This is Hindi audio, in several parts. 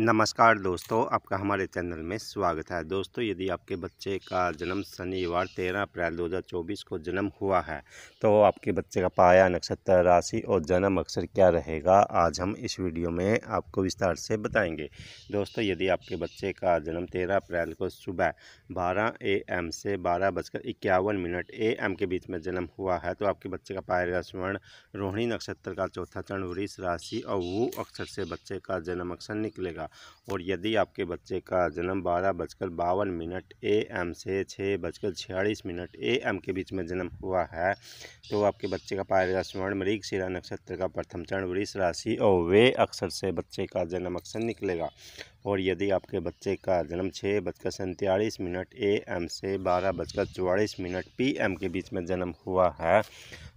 नमस्कार दोस्तों आपका हमारे चैनल में स्वागत है दोस्तों यदि आपके बच्चे का जन्म शनिवार तेरह अप्रैल चौबीस को जन्म हुआ है तो आपके बच्चे का पाया नक्षत्र राशि और जन्म अक्षर क्या रहेगा आज हम इस वीडियो में आपको विस्तार से बताएंगे दोस्तों यदि आपके बच्चे का जन्म तेरह अप्रैल को सुबह ए एम से बारह बजकर इक्यावन मिनट एम के बीच में जन्म हुआ है तो आपके बच्चे का पाया गया स्वर्ण रोहिणी नक्षत्र का चौथा चरण वृष राशि और वो अक्षर से बच्चे का जन्म अक्षर निकलेगा और यदि आपके बच्चे का जन्म बारह बजकर बावन मिनट ए एम से छः बजकर छियालीस मिनट ए एम के बीच में जन्म हुआ है तो आपके बच्चे का पाया गया स्वर्ण मृग शिला नक्षत्र का प्रथम चरण वृष राशि और वे अक्षर से बच्चे का जन्म अक्षर निकलेगा और यदि आपके बच्चे का जन्म छः बजकर सैंतालीस मिनट ए एम से बारह बजकर चौवालीस मिनट पी एम के बीच में जन्म हुआ है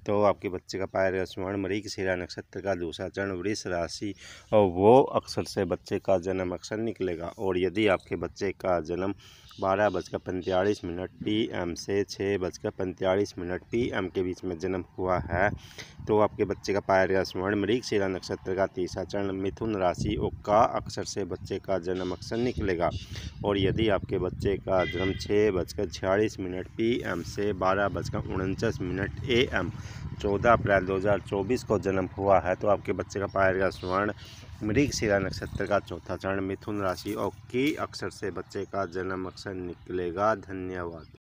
तो आपके बच्चे का पाया रहेगा स्वर्ण मरीक शिला नक्षत्र का दूसरा चरण वृष राशि और वो अक्षर से बच्चे का जन्म अक्षर निकलेगा और यदि आपके बच्चे का जन्म बारह बजकर पैंतालीस मिनट पी एम से छः बजकर पैंतालीस मिनट पी एम के बीच में जन्म हुआ है तो आपके बच्चे का पाया गया स्वर्ण मृग शिला नक्षत्र का तीसरा चरण मिथुन राशि और का अक्षर से बच्चे का जन्म अक्षर निकलेगा और यदि आपके बच्चे का जन्म छः बजकर छियालीस मिनट पी एम से बारह बजकर उनचास मिनट ए एम चौदह अप्रैल 2024 को जन्म हुआ है तो आपके बच्चे का पाया गया स्वर्ण मृग शिला नक्षत्र का चौथा चरण मिथुन राशि और की अक्षर से बच्चे का जन्म अक्षर निकलेगा धन्यवाद